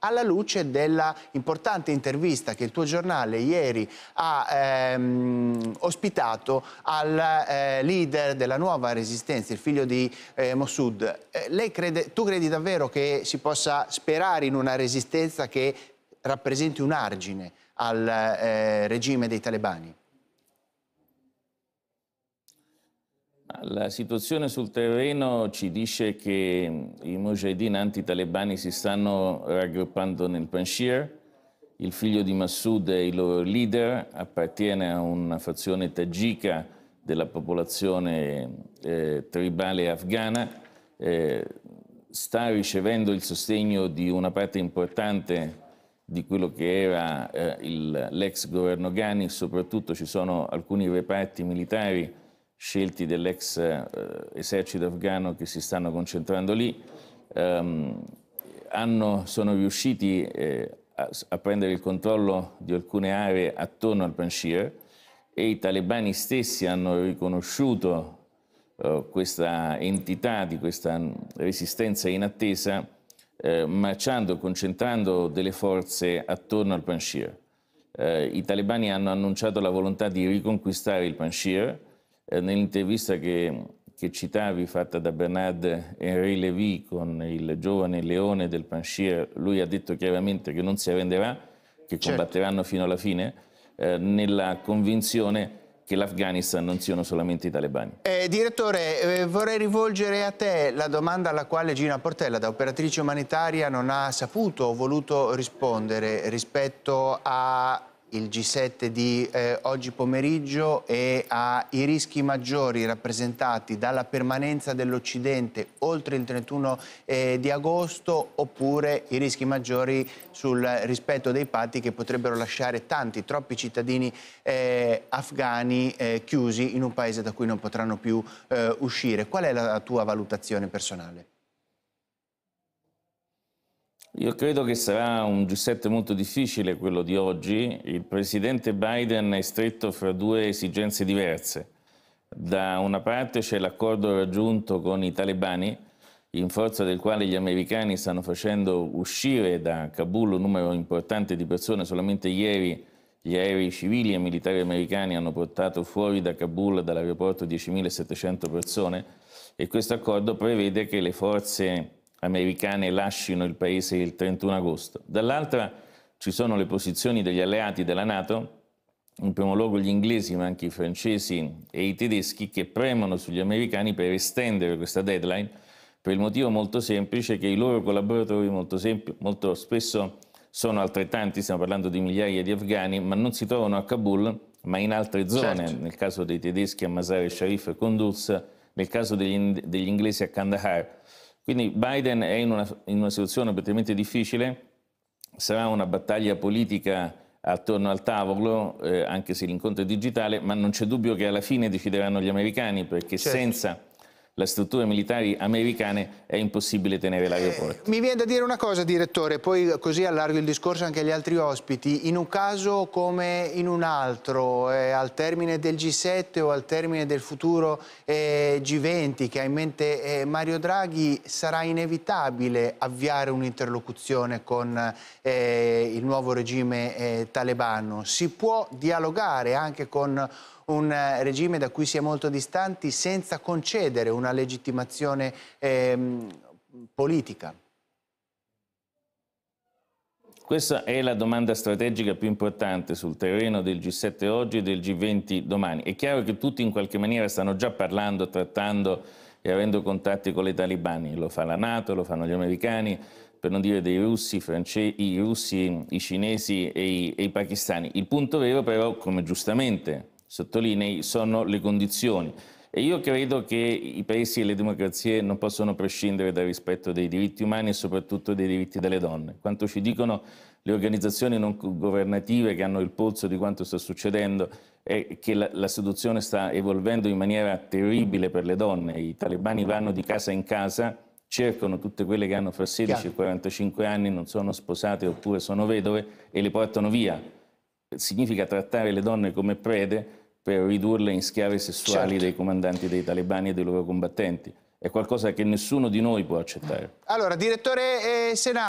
alla luce della importante intervista che il tuo giornale ieri ha ehm, ospitato al eh, leader della nuova resistenza, il figlio di eh, Mossoud. Eh, crede, tu credi davvero che si possa sperare in una resistenza che rappresenti un argine al eh, regime dei talebani? la situazione sul terreno ci dice che mm, i mujahideen antitalebani si stanno raggruppando nel Panshir. Il figlio di Massoud è il loro leader, appartiene a una fazione tagica della popolazione eh, tribale afghana, eh, sta ricevendo il sostegno di una parte importante di quello che era eh, l'ex governo Ghani, soprattutto ci sono alcuni reparti militari scelti dell'ex eh, esercito afghano che si stanno concentrando lì, ehm, hanno, sono riusciti eh, a, a, prendere il controllo di alcune aree attorno al Panshir e i talebani stessi hanno riconosciuto eh, questa entità di questa resistenza inattesa eh, marciando concentrando delle forze attorno al Panshir. Eh, I talebani hanno annunciato la volontà di riconquistare il Panshir, eh, nell'intervista che, che, citavi fatta da Bernard Henri Lévy con il giovane leone del Panchir, lui ha detto chiaramente che non si arrenderà, che certo. combatteranno fino alla fine, eh, nella convinzione che l'Afghanistan non siano solamente i talebani. Eh, direttore, eh, vorrei rivolgere a te la domanda alla quale Gina Portella, da operatrice umanitaria, non ha saputo o voluto rispondere rispetto a il G7 di eh, oggi pomeriggio e ai rischi maggiori rappresentati dalla permanenza dell'Occidente oltre il 31 eh, di agosto oppure i rischi maggiori sul rispetto dei patti che potrebbero lasciare tanti, troppi cittadini eh, afghani eh, chiusi in un paese da cui non potranno più eh, uscire. Qual è la tua valutazione personale? Io credo che sarà un G7 molto difficile quello di oggi. Il presidente Biden è stretto fra due esigenze diverse. Da una parte c'è l'accordo raggiunto con i talebani, in forza del quale gli americani stanno facendo uscire da Kabul un numero importante di persone. Solamente ieri gli aerei civili e militari americani hanno portato fuori da Kabul, dall'aeroporto, 10.700 persone e questo accordo prevede che le forze americane lasciano il paese il 31 agosto. Dall'altra ci sono le posizioni degli alleati della Nato, in primo luogo gli inglesi, ma anche i francesi e i tedeschi, che premono sugli americani per estendere questa deadline, per il motivo molto semplice che i loro collaboratori molto, sempl- molto spesso sono altrettanti, stiamo parlando di migliaia di afghani, ma non si trovano a Kabul, ma in altre zone, certo. nel caso dei tedeschi a Mazar-e Sharif e Kunduz, nel caso degli, degli inglesi a Kandahar. Quindi Biden è in una, in una situazione particolarmente difficile, sarà una battaglia politica attorno al tavolo, eh, anche se l'incontro è digitale, ma non c'è dubbio che alla fine decideranno gli americani, perché certo. senza le strutture militari americane è impossibile tenere eh, l'aeroporto. Eh, mi viene da dire una cosa, direttore, poi così allargo il discorso anche agli altri ospiti. In un caso come in un altro, eh, al termine del G7 o al termine del futuro eh, G20 che ha in mente eh, Mario Draghi, sarà inevitabile avviare un'interlocuzione con eh, il nuovo regime talebano. Si può dialogare anche con un eh, regime da cui si è molto distanti senza concedere una legittimazione ehm, politica? Questa è la domanda strategica più importante sul terreno del G7 oggi e del G20 domani. È chiaro che tutti in qualche maniera stanno già parlando, trattando e avendo contatti con i talibani. Lo fa la Nato, lo fanno gli americani, per non dire dei russi, i russi, i cinesi e i, e i pakistani. Il punto vero però, come giustamente sottolinei, sono le condizioni. E io credo che i paesi e le democrazie non possono prescindere dal rispetto dei diritti umani e soprattutto dei diritti delle donne. Quanto ci dicono le organizzazioni non governative che hanno il polso di quanto sta succedendo è che la, la seduzione sta evolvendo in maniera terribile per le donne. I talebani vanno di casa in casa, cercano tutte quelle che hanno fra 16 Chiaro. e 45 anni, non sono sposate oppure sono vedove e le portano via significa trattare le donne come prede per ridurle in schiave sessuali certo. dei comandanti dei talebani e dei loro combattenti. È qualcosa che nessuno di noi può accettare. Allora, direttore eh, Senato.